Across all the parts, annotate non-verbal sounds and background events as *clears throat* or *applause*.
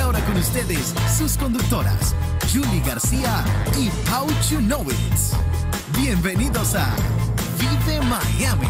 ahora con ustedes, sus conductoras, Julie García y Pau You Bienvenidos a Vive Miami.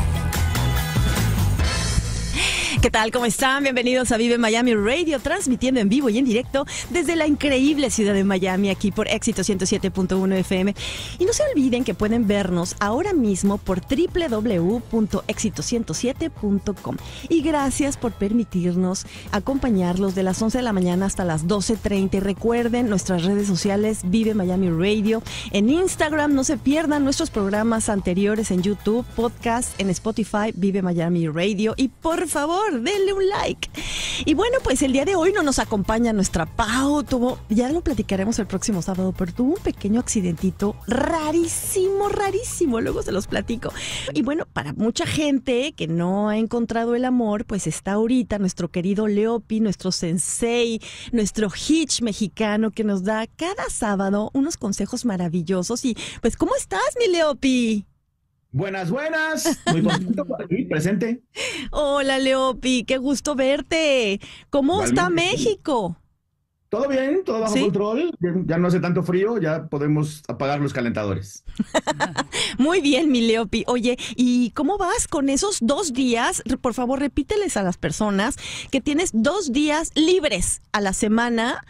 ¿Qué tal? ¿Cómo están? Bienvenidos a Vive Miami Radio, transmitiendo en vivo y en directo desde la increíble ciudad de Miami, aquí por Éxito 107.1 FM. Y no se olviden que pueden vernos ahora mismo por www.éxito107.com. Y gracias por permitirnos acompañarlos de las 11 de la mañana hasta las 12.30. recuerden nuestras redes sociales Vive Miami Radio. En Instagram no se pierdan nuestros programas anteriores en YouTube, podcast, en Spotify, Vive Miami Radio. Y por favor, denle un like. Y bueno, pues el día de hoy no nos acompaña nuestra Pau. Tuvo, ya lo platicaremos el próximo sábado, pero tuvo un pequeño accidentito rarísimo, rarísimo. Luego se los platico. Y bueno, para mucha gente que no ha encontrado el amor, pues está ahorita nuestro querido Leopi, nuestro sensei, nuestro hitch mexicano que nos da cada sábado unos consejos maravillosos. Y pues, ¿cómo estás, mi Leopi? Buenas, buenas. Muy bonito por aquí, presente. Hola, Leopi, qué gusto verte. ¿Cómo está México? Todo bien, todo bajo control. Ya no hace tanto frío, ya podemos apagar los calentadores. *laughs* Muy bien, mi Leopi. Oye, ¿y cómo vas con esos dos días? Por favor, repíteles a las personas que tienes dos días libres a la semana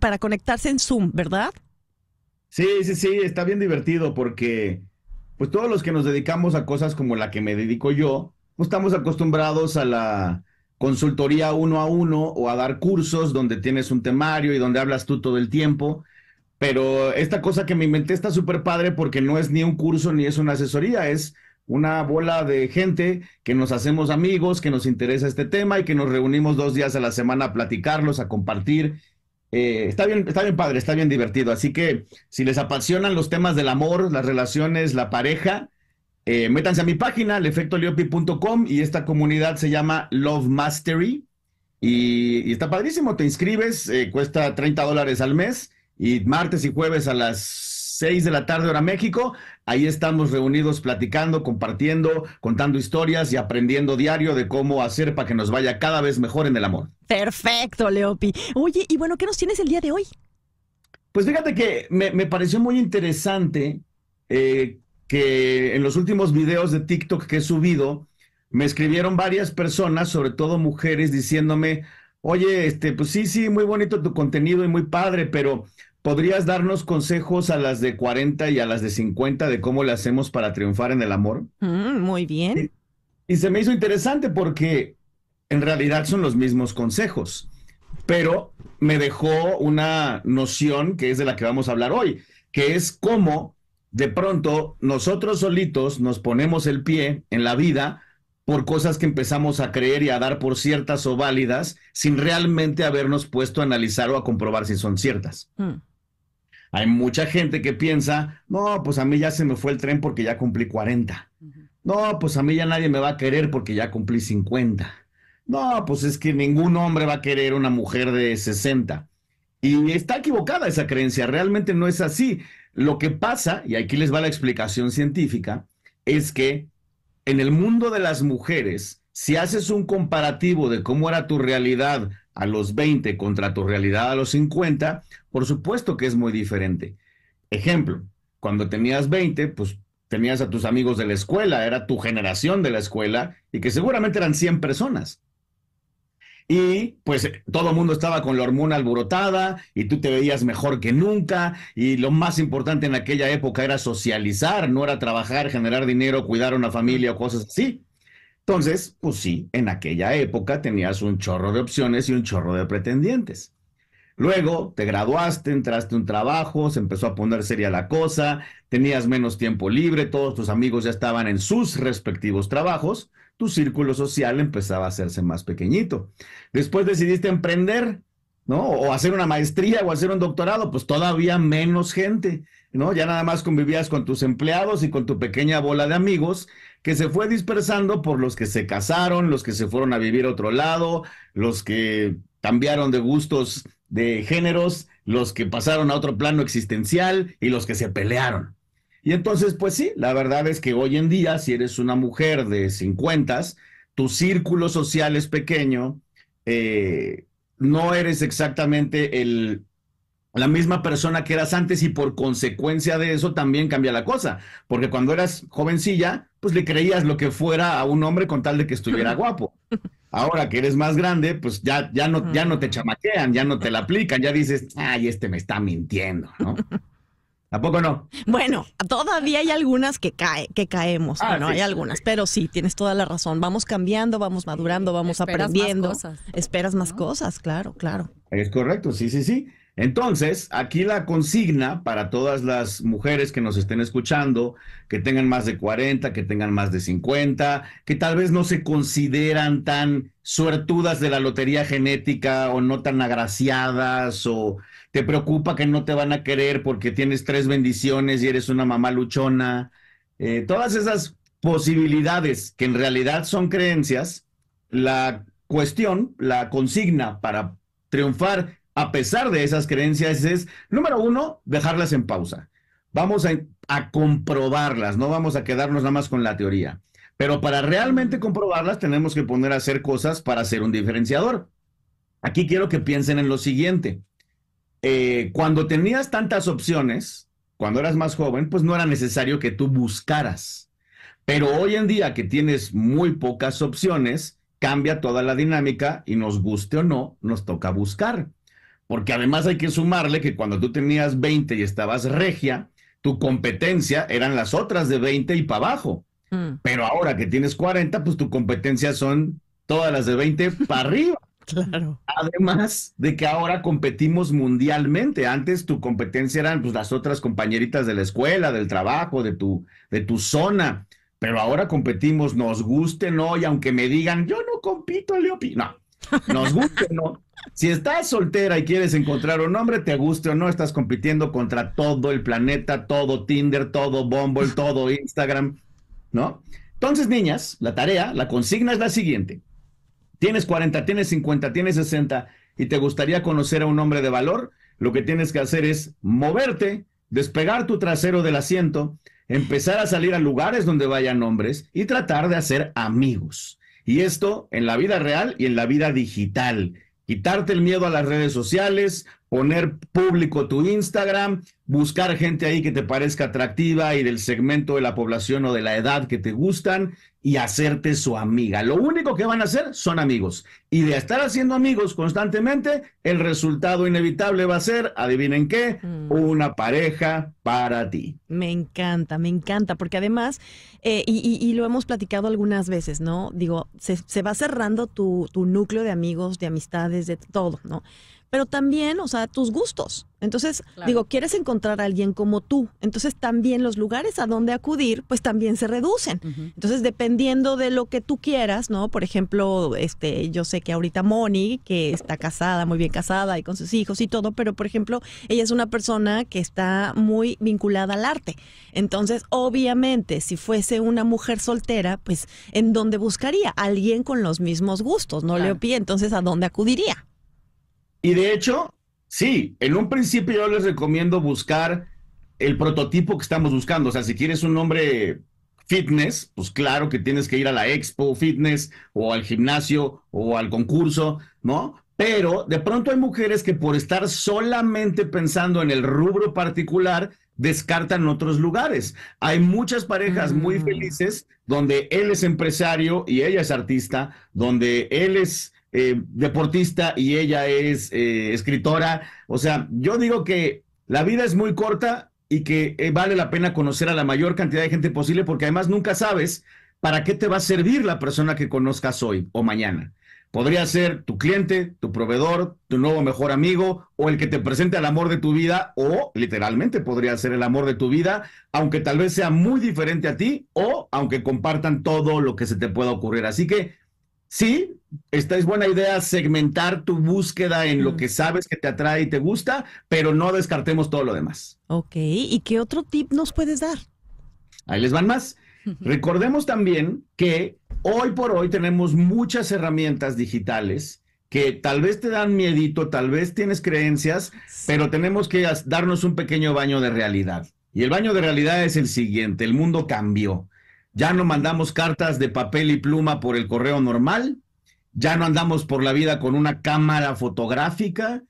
para conectarse en Zoom, ¿verdad? Sí, sí, sí, está bien divertido porque pues todos los que nos dedicamos a cosas como la que me dedico yo, pues estamos acostumbrados a la consultoría uno a uno o a dar cursos donde tienes un temario y donde hablas tú todo el tiempo. Pero esta cosa que me inventé está súper padre porque no es ni un curso ni es una asesoría, es una bola de gente que nos hacemos amigos, que nos interesa este tema y que nos reunimos dos días a la semana a platicarlos, a compartir eh, está bien, está bien padre, está bien divertido. Así que si les apasionan los temas del amor, las relaciones, la pareja, eh, métanse a mi página, lefectoliopi.com, y esta comunidad se llama Love Mastery. Y, está padrísimo, te inscribes, eh, cuesta 30 dólares al mes, y martes y jueves a las 6 de la tarde, hora México, Ahí estamos reunidos platicando, compartiendo, contando historias y aprendiendo diario de cómo hacer para que nos vaya cada vez mejor en el amor. Perfecto, Leopi. Oye, y bueno, ¿qué nos tienes el día de hoy? Pues fíjate que me, pareció muy interesante eh, que en los últimos videos de TikTok que he subido, me escribieron varias personas, sobre todo mujeres, diciéndome, oye, este, pues sí, sí, muy bonito tu contenido y muy padre, pero ¿Podrías darnos consejos a las de 40 y a las de 50 de cómo le hacemos para triunfar en el amor? Mm, muy bien. Y, se me hizo interesante porque en realidad son los mismos consejos, pero me dejó una noción que es de la que vamos a hablar hoy, que es cómo de pronto nosotros solitos nos ponemos el pie en la vida por cosas que empezamos a creer y a dar por ciertas o válidas sin realmente habernos puesto a analizar o a comprobar si son ciertas. Mm. Hay mucha gente que piensa, no, pues a mí ya se me fue el tren porque ya cumplí 40. No, pues a mí ya nadie me va a querer porque ya cumplí 50. No, pues es que ningún hombre va a querer una mujer de 60. Y está equivocada esa creencia, realmente no es así. Lo que pasa, y aquí les va la explicación científica, es que en el mundo de las mujeres, si haces un comparativo de cómo era tu realidad a los 20 contra tu realidad a los 50, por supuesto que es muy diferente. Ejemplo, cuando tenías 20, pues tenías a tus amigos de la escuela, era tu generación de la escuela y que seguramente eran 100 personas. Y pues todo el mundo estaba con la hormona alborotada y tú te veías mejor que nunca y lo más importante en aquella época era socializar, no era trabajar, generar dinero, cuidar una familia o cosas así. Entonces, pues sí, en aquella época tenías un chorro de opciones y un chorro de pretendientes. Luego te graduaste, entraste a un trabajo, se empezó a poner seria la cosa, tenías menos tiempo libre, todos tus amigos ya estaban en sus respectivos trabajos, tu círculo social empezaba a hacerse más pequeñito. Después decidiste emprender, ¿no? O hacer una maestría o hacer un doctorado, pues todavía menos gente, ¿no? Ya nada más convivías con tus empleados y con tu pequeña bola de amigos que se fue dispersando por los que se casaron, los que se fueron a vivir a otro lado, los que cambiaron de gustos de géneros, los que pasaron a otro plano existencial y los que se pelearon. Y entonces, pues sí, la verdad es que hoy en día, si eres una mujer de 50, tu círculo social es pequeño, eh, no eres exactamente el, la misma persona que eras antes y por consecuencia de eso también cambia la cosa, porque cuando eras jovencilla, pues le creías lo que fuera a un hombre con tal de que estuviera *laughs* guapo. Ahora que eres más grande, pues ya, ya, no, ya no te ah. chamaquean, ya no te la aplican, ya dices, ay, este me está mintiendo, ¿no? ¿A *laughs* poco no? Bueno, todavía hay algunas que, cae, que caemos, ah, ¿no? hay algunas, pero sí, tienes toda la razón. Vamos cambiando, vamos madurando, vamos aprendiendo. Esperas más cosas, claro, claro. Es correcto, sí, sí, sí. Entonces, aquí la consigna para todas las mujeres que nos estén escuchando, que tengan más de 40, que tengan más de 50, que tal vez no se consideran tan suertudas de la lotería genética o no tan agraciadas o te preocupa que no te van a querer porque tienes tres bendiciones y eres una mamá luchona, eh, todas esas posibilidades que en realidad son creencias, la cuestión, la consigna para triunfar a pesar de esas creencias, es, número uno, dejarlas en pausa. Vamos a, comprobarlas, no vamos a quedarnos nada más con la teoría. Pero para realmente comprobarlas tenemos que poner a hacer cosas para ser un diferenciador. Aquí quiero que piensen en lo siguiente. Eh, cuando tenías tantas opciones, cuando eras más joven, pues no era necesario que tú buscaras. Pero hoy en día que tienes muy pocas opciones, cambia toda la dinámica y nos guste o no, nos toca buscar. Porque además hay que sumarle que cuando tú tenías 20 y estabas regia, tu competencia eran las otras de 20 y para abajo. Mm. Pero ahora que tienes 40, pues tu competencia son todas las de 20 para *laughs* arriba. Claro. Además de que ahora competimos mundialmente. Antes tu competencia eran pues, las otras compañeritas de la escuela, del trabajo, de tu, de tu zona. Pero ahora competimos, nos gusten y aunque me digan, yo no compito, Leopi. No, nos guste o no. Si estás soltera y quieres encontrar un hombre, te guste o no, estás compitiendo contra todo el planeta, todo Tinder, todo Bumble, todo Instagram, ¿no? Entonces, niñas, la tarea, la consigna es la siguiente. Tienes 40, tienes 50, tienes 60 y te gustaría conocer a un hombre de valor, lo que tienes que hacer es moverte, despegar tu trasero del asiento, empezar a salir a lugares donde vayan hombres y tratar de hacer amigos. Y esto en la vida real y en la vida digital. Quitarte el miedo a las redes sociales, poner público tu Instagram, buscar gente ahí que te parezca atractiva y del segmento de la población o de la edad que te gustan y hacerte su amiga. Lo único que van a hacer son amigos. Y de estar haciendo amigos constantemente, el resultado inevitable va a ser, adivinen qué, mm. una pareja para ti. Me encanta, me encanta, porque además, eh, y, lo hemos platicado algunas veces, ¿no? Digo, se, va cerrando tu, tu núcleo de amigos, de amistades, de todo, ¿no? pero también, o sea, tus gustos. Entonces, digo, quieres encontrar a alguien como tú. Entonces, también los lugares a donde acudir, pues también se reducen. Entonces, dependiendo de lo que tú quieras, ¿no? Por ejemplo, este, yo sé que ahorita Moni, que está casada, muy bien casada y con sus hijos y todo, pero por ejemplo, ella es una persona que está muy vinculada al arte. Entonces, obviamente, si fuese una mujer soltera, pues, ¿en dónde buscaría? Alguien con los mismos gustos, ¿no, le Entonces, ¿a dónde acudiría? Y de hecho, sí, en un principio yo les recomiendo buscar el prototipo que estamos buscando. O sea, si quieres un nombre fitness, pues claro que tienes que ir a la expo fitness o al gimnasio o al concurso, ¿no? Pero de pronto hay mujeres que por estar solamente pensando en el rubro particular, descartan otros lugares. Hay muchas parejas muy mm. felices donde él es empresario y ella es artista, donde él es eh, deportista y ella es eh, escritora. O sea, yo digo que la vida es muy corta y que eh, vale la pena conocer a la mayor cantidad de gente posible porque además nunca sabes para qué te va a servir la persona que conozcas hoy o mañana. Podría ser tu cliente, tu proveedor, tu nuevo mejor amigo o el que te presente el amor de tu vida o literalmente podría ser el amor de tu vida, aunque tal vez sea muy diferente a ti o aunque compartan todo lo que se te pueda ocurrir. Así que sí, esta es buena idea segmentar tu búsqueda en lo mm. que sabes que te atrae y te gusta, pero no descartemos todo lo demás. Ok, ¿y qué otro tip nos puedes dar? Ahí les van más. *laughs* Recordemos también que hoy por hoy tenemos muchas herramientas digitales que tal vez te dan miedito, tal vez tienes creencias, pero tenemos que darnos un pequeño baño de realidad. Y el baño de realidad es el siguiente, el mundo cambió. Ya no mandamos cartas de papel y pluma por el correo normal, ya no andamos por la vida con una cámara fotográfica,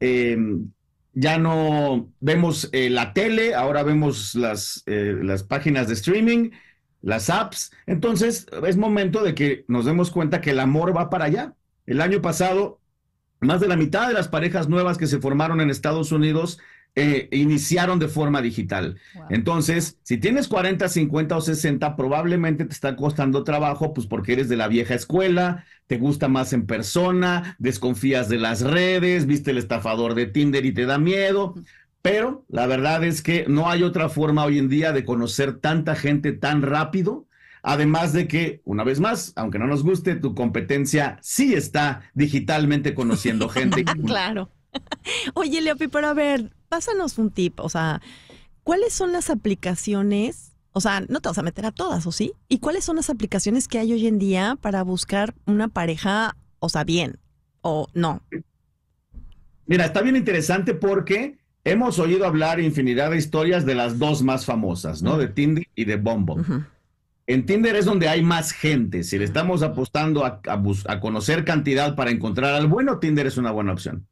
em, ya no vemos eh, la tele, ahora vemos las, eh, las páginas de streaming, las apps. Entonces es momento de que nos demos cuenta que el amor va para allá. El año pasado, más de la mitad de las parejas nuevas que se formaron en Estados Unidos eh, iniciaron de forma digital. Entonces, si tienes 40, 50 o 60, probablemente te está costando trabajo, pues porque eres de la vieja escuela, te gusta más en persona, desconfías de las redes, viste el estafador de Tinder y te da miedo. Pero la verdad es que no hay otra forma hoy en día de conocer tanta gente tan rápido. Además de que, una vez más, aunque no nos guste, tu competencia sí está digitalmente conociendo *laughs* gente. claro. *laughs* Oye, Leopi, pero a ver, pásanos un tip, o sea, ¿cuáles son las aplicaciones? O sea, no te vas a meter a todas, ¿o sí? ¿Y cuáles son las aplicaciones que hay hoy en día para buscar una pareja, o sea, bien o no? Mira, está bien interesante porque hemos oído hablar infinidad de historias de las dos más famosas, ¿no? De Tinder y de Bumble. En Tinder es donde hay más gente. Si le estamos apostando a conocer cantidad para encontrar al bueno, Tinder es una buena opción.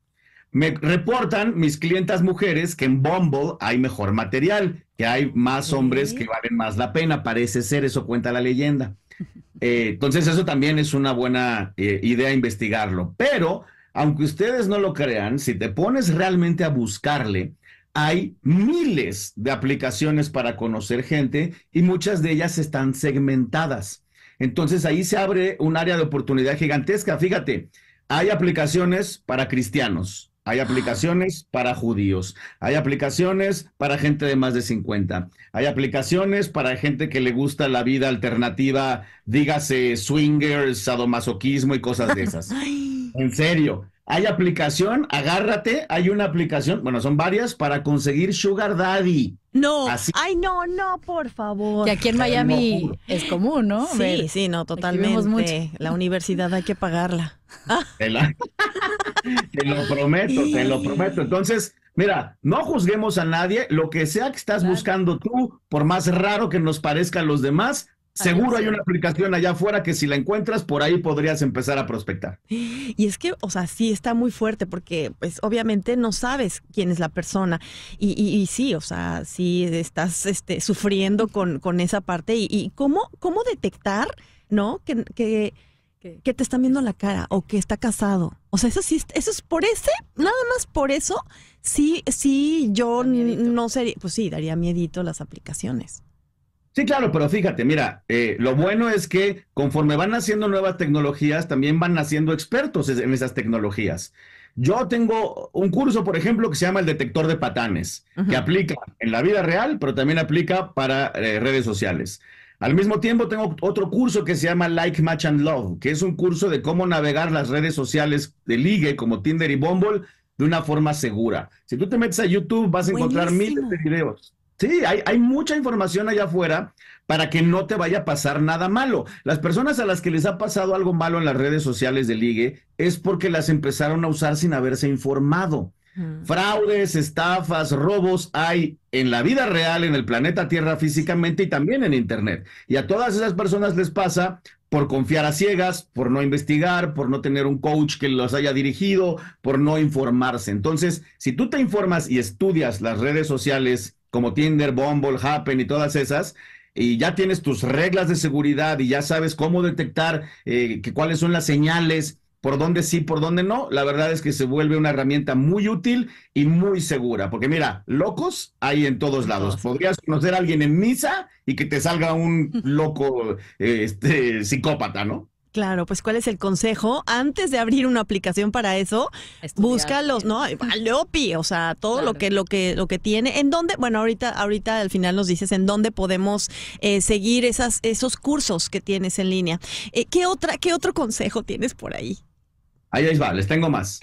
Me reportan mis clientas mujeres que en Bumble hay mejor material, que hay más hombres que valen más la pena, parece ser, eso cuenta la leyenda. *laughs* Eh, entonces eso también es una buena eh, idea investigarlo. Pero, aunque ustedes no lo crean, si te pones realmente a buscarle, hay miles de aplicaciones para conocer gente y muchas de ellas están segmentadas. Entonces ahí se abre un área de oportunidad gigantesca. Fíjate, hay aplicaciones para cristianos, hay aplicaciones para judíos, hay aplicaciones para gente de más de 50, hay aplicaciones para gente que le gusta la vida alternativa, dígase swingers, sadomasoquismo y cosas de esas. *laughs* en serio, hay aplicación, agárrate, hay una aplicación, bueno, son varias para conseguir Sugar Daddy no. Ay, no, no, por favor. Y aquí en Miami es común, ¿no? Sí, sí, no, totalmente. La universidad hay que pagarla. *laughs* Te, lo prometo, te lo prometo. Entonces, mira, no juzguemos a nadie. Lo que sea que estás buscando tú, por más raro que nos parezca a los demás, Seguro hay una aplicación allá afuera que si la encuentras, por ahí podrías empezar a prospectar. *gasps* Y es que, o sea, sí está muy fuerte porque, pues, obviamente no sabes quién es la persona. Y, y, sí, o sea, sí estás este, sufriendo con, con esa parte. Y, cómo, cómo detectar, ¿no? Que, que, te están viendo la cara o que está casado. O sea, eso sí, eso es por ese, nada más por eso, sí, sí, yo no sería, pues sí, daría miedito las aplicaciones. Sí, claro, pero fíjate, mira, eh, lo bueno es que conforme van haciendo nuevas tecnologías, también van naciendo expertos en esas tecnologías. Yo tengo un curso, por ejemplo, que se llama el detector de patanes, que aplica en la vida real, pero también aplica para eh, redes sociales. Al mismo tiempo, tengo otro curso que se llama Like, Match and Love, que es un curso de cómo navegar las redes sociales de ligue como Tinder y Bumble de una forma segura. Si tú te metes a YouTube, vas a encontrar miles de videos. Sí, hay, mucha información allá afuera para que no te vaya a pasar nada malo. Las personas a las que les ha pasado algo malo en las redes sociales de ligue es porque las empezaron a usar sin haberse informado. Mm. Fraudes, estafas, robos hay en la vida real, en el planeta Tierra físicamente y también en Internet. Y a todas esas personas les pasa por confiar a ciegas, por no investigar, por no tener un coach que los haya dirigido, por no informarse. Entonces, si tú te informas y estudias las redes sociales, como Tinder, Bumble, Happen y todas esas, y ya tienes tus reglas de seguridad y ya sabes cómo detectar eh, cuáles son las señales, por dónde sí, por dónde no, la verdad es que se vuelve una herramienta muy útil y muy segura. Porque mira, locos hay en todos lados. Podrías conocer a alguien en misa y que te salga un *laughs* loco eh, este, psicópata, ¿no? Claro, pues ¿cuál es el consejo? Antes de abrir una aplicación para eso, Busca búscalos, ¿no? Leopi, o sea, todo lo que lo que lo que tiene. ¿En dónde? Bueno, ahorita ahorita al final nos dices en dónde podemos eh, seguir esos cursos que tienes en línea. Eh, ¿Qué otra qué otro consejo tienes por ahí? Ahí va, les tengo más.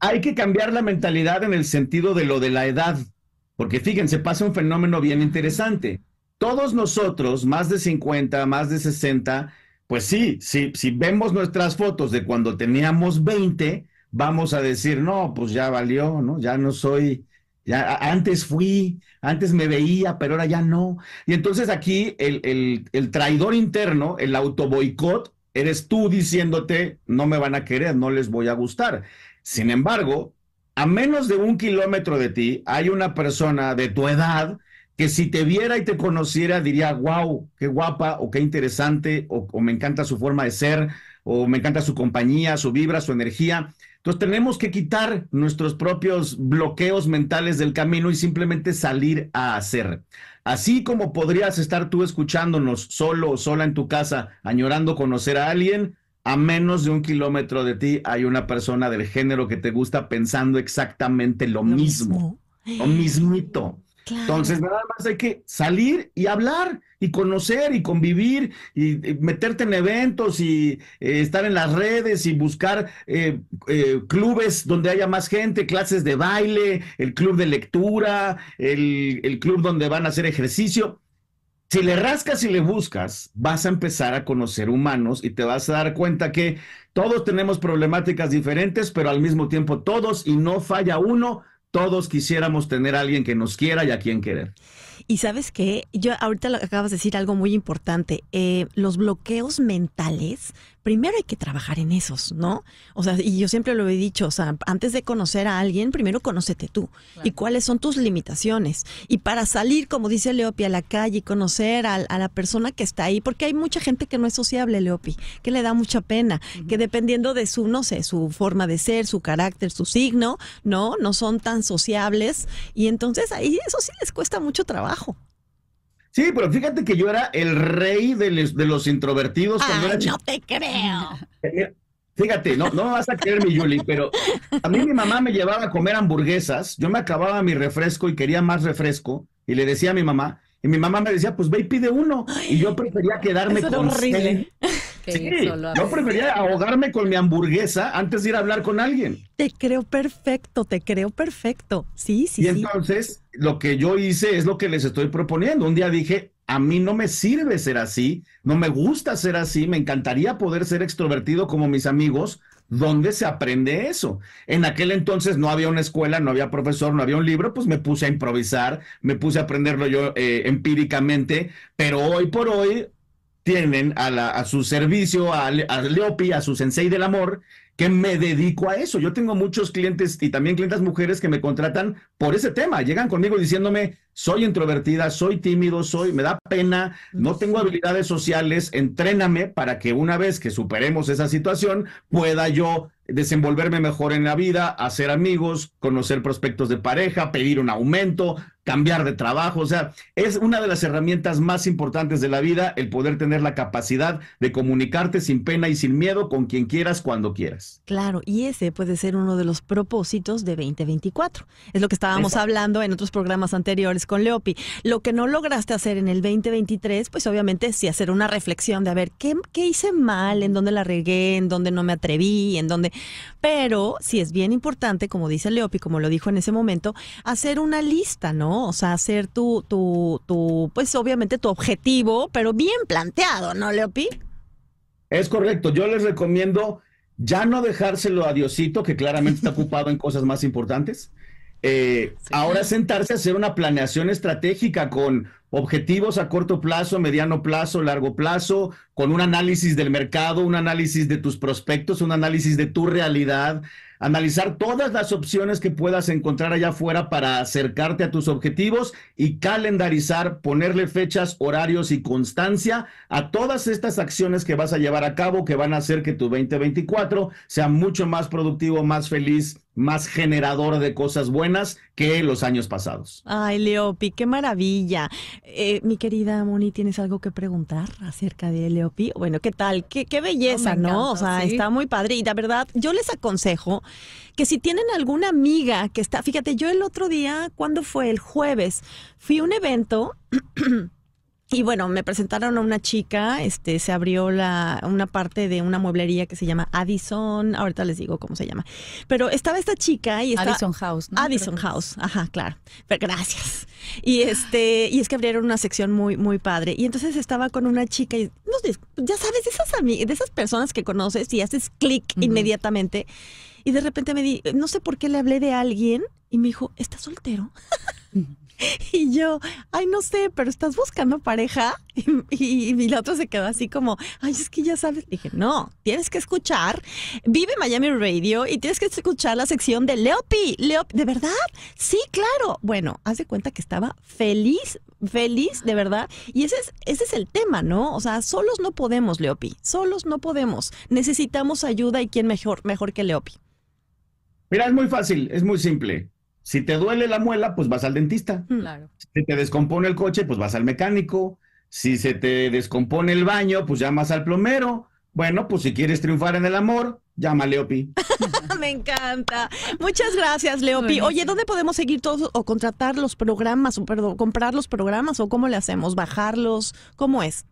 Hay que cambiar la mentalidad en el sentido de lo de la edad, porque fíjense, pasa un fenómeno bien interesante. Todos nosotros, más de 50, más de 60, pues sí, si vemos nuestras fotos de cuando teníamos 20, vamos a decir, no, pues ya valió, ¿no? Ya no soy, ya antes fui, antes me veía, pero ahora ya no. Y entonces aquí el, el traidor interno, el autoboicot, eres tú diciéndote, no me van a querer, no les voy a gustar. Sin embargo, a menos de un kilómetro de ti hay una persona de tu edad que si te viera y te conociera diría, wow, qué guapa o qué interesante, o, me encanta su forma de ser, o me encanta su compañía, su vibra, su energía. Entonces tenemos que quitar nuestros propios bloqueos mentales del camino y simplemente salir a hacer. Así como podrías estar tú escuchándonos solo o sola en tu casa, añorando conocer a alguien, a menos de un kilómetro de ti hay una persona del género que te gusta pensando exactamente lo, mismo. mismo, lo mismito. Entonces, nada más hay que salir y hablar y conocer y convivir y, eh, meterte en eventos y eh, estar en las redes y buscar eh, clubes donde haya más gente, clases de baile, el club de lectura, el, el club donde van a hacer ejercicio. Si le rascas y le buscas, vas a empezar a conocer humanos y te vas a dar cuenta que todos tenemos problemáticas diferentes, pero al mismo tiempo todos y no falla uno todos quisiéramos tener a alguien que nos quiera y a quien querer. Y sabes qué, yo ahorita acabas de decir algo muy importante. Eh, los bloqueos mentales primero hay que trabajar en esos, ¿no? O sea, y yo siempre lo he dicho, o sea, antes de conocer a alguien, primero conócete tú y cuáles son tus limitaciones. Y para salir, como dice Leopi, a la calle y conocer a, la persona que está ahí, porque hay mucha gente que no es sociable, Leopi, que le da mucha pena, que dependiendo de su, no sé, su forma de ser, su carácter, su signo, ¿no? No son tan sociables y entonces ahí eso sí les cuesta mucho trabajo. Sí, pero fíjate que yo era el rey de, de los introvertidos cuando era te creo. Fíjate, no, no vas a creer, mi Yuli, pero a mí mi mamá me llevaba a comer hamburguesas. Yo me acababa mi refresco y quería más refresco. Y le decía a mi mamá, y mi mamá me decía, pues ve y pide uno. Y yo prefería quedarme con sí, Yo prefería ahogarme con mi hamburguesa antes de ir a hablar con alguien. Te creo perfecto, te creo perfecto. Sí, sí. Y entonces lo que yo hice es lo que les estoy proponiendo. Un día dije, a mí no me sirve ser así, no me gusta ser así, me encantaría poder ser extrovertido como mis amigos, ¿Dónde se aprende eso? En aquel entonces no había una escuela, no había profesor, no había un libro, pues me puse a improvisar, me puse a aprenderlo yo eh, empíricamente, pero hoy por hoy tienen a, la, a su servicio, a, Leopi, a su sensei del amor, que me dedico a eso. Yo tengo muchos clientes y también clientes mujeres que me contratan por ese tema. Llegan conmigo diciéndome, soy introvertida, soy tímido, soy, me da pena, no tengo habilidades sociales, entréname para que una vez que superemos esa situación pueda yo desenvolverme mejor en la vida, hacer amigos, conocer prospectos de pareja, pedir un aumento, cambiar de trabajo. O sea, es una de las herramientas más importantes de la vida el poder tener la capacidad de comunicarte sin pena y sin miedo con quien quieras, cuando quieras. Claro, y ese puede ser uno de los propósitos de 2024. Es lo que estábamos hablando en otros programas anteriores con Leopi. Lo que no lograste hacer en el 2023, pues obviamente sí hacer una reflexión de a ver, ¿qué, qué hice mal? ¿En dónde la regué? ¿En dónde no me atreví? ¿En dónde pero si es bien importante, como dice Leopi, como lo dijo en ese momento, hacer una lista, ¿no? O sea, hacer tu, tu, tu, pues obviamente tu objetivo, pero bien planteado, ¿no, Leopi? Es correcto. Yo les recomiendo ya no dejárselo a Diosito, que claramente está *laughs* ocupado en cosas más importantes. Eh, ahora sentarse a hacer una planeación estratégica con objetivos a corto plazo, mediano plazo, largo plazo, con un análisis del mercado, un análisis de tus prospectos, un análisis de tu realidad, analizar todas las opciones que puedas encontrar allá afuera para acercarte a tus objetivos y calendarizar, ponerle fechas, horarios y constancia a todas estas acciones que vas a llevar a cabo que van a hacer que tu 2024 sea mucho más productivo, más feliz, más generador de cosas buenas que los años pasados. Ay, Leopi, qué maravilla. Eh, mi querida Moni, ¿tienes algo que preguntar acerca de Leopi? Bueno, ¿qué tal? Qué, belleza, oh, ¿no? o sea, está muy padre. Y verdad, yo les aconsejo que si tienen alguna amiga que está, fíjate, yo el otro día, ¿cuándo fue? El jueves, fui a un evento. *clears throat* Y bueno, me presentaron a una chica, este, se abrió la, una parte de una mueblería que se llama Addison, ahorita les digo cómo se llama. Pero estaba esta chica y estaba, Addison House, ¿no? Addison House, ajá, claro. Pero gracias. Y este, y es que abrieron una sección muy, muy padre. Y entonces estaba con una chica y no sé, ya sabes, de esas de esas personas que conoces y haces clic inmediatamente. Y de repente me di, no sé por qué le hablé de alguien y me dijo, ¿estás soltero? *laughs* Y yo, ay, no sé, pero estás buscando pareja. *laughs* Y, y, la otra se quedó así como, ay, es que ya sabes. dije, no, tienes que escuchar Vive Miami Radio y tienes que escuchar la sección de Leopi. Leopi, ¿de verdad? Sí, claro. Bueno, haz de cuenta que estaba feliz, feliz, de verdad. Y ese es, ese es el tema, ¿no? O sea, solos no podemos, Leopi. Solos no podemos. Necesitamos ayuda y quién mejor, mejor que Leopi. Mira, es muy fácil, es muy simple. Si te duele la muela, pues vas al dentista. Mm. Si te descompone el coche, pues vas al mecánico. Si se te descompone el baño, pues llamas al plomero. Bueno, pues si quieres triunfar en el amor, llama a Leopi. *laughs* Me encanta. Muchas gracias, Leopi. Oye, ¿dónde podemos seguir todos o contratar los programas o perdón, comprar los programas o cómo le hacemos? ¿Bajarlos? ¿Cómo es?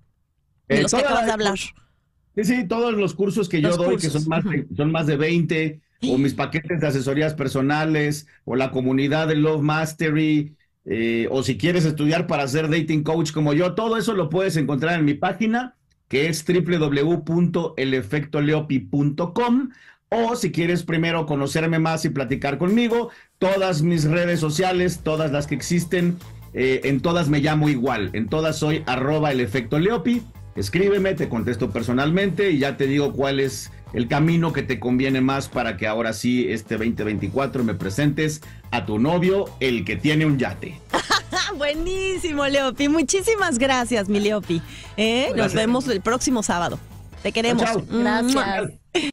De eh, los que acabas de hablar. Sí, sí, todos los cursos que yo doy, que son más, son más de 20, o mis paquetes de asesorías personales, o la comunidad de Love Mastery, eh, o si quieres estudiar para ser dating coach como yo, todo eso lo puedes encontrar en mi página, que es www.elefectoleopi.com. O si quieres primero conocerme más y platicar conmigo, todas mis redes sociales, todas las que existen, eh, en todas me llamo igual, en todas soy arroba el efecto Leopi. Escríbeme, te contesto personalmente y ya te digo cuál es el camino que te conviene más para que ahora sí, este 2024, me presentes a tu novio, el que tiene un yate. *laughs* Buenísimo, Leopi. Muchísimas gracias, mi Leopi. ¿Eh? Nos vemos el próximo sábado. Te queremos. Gracias.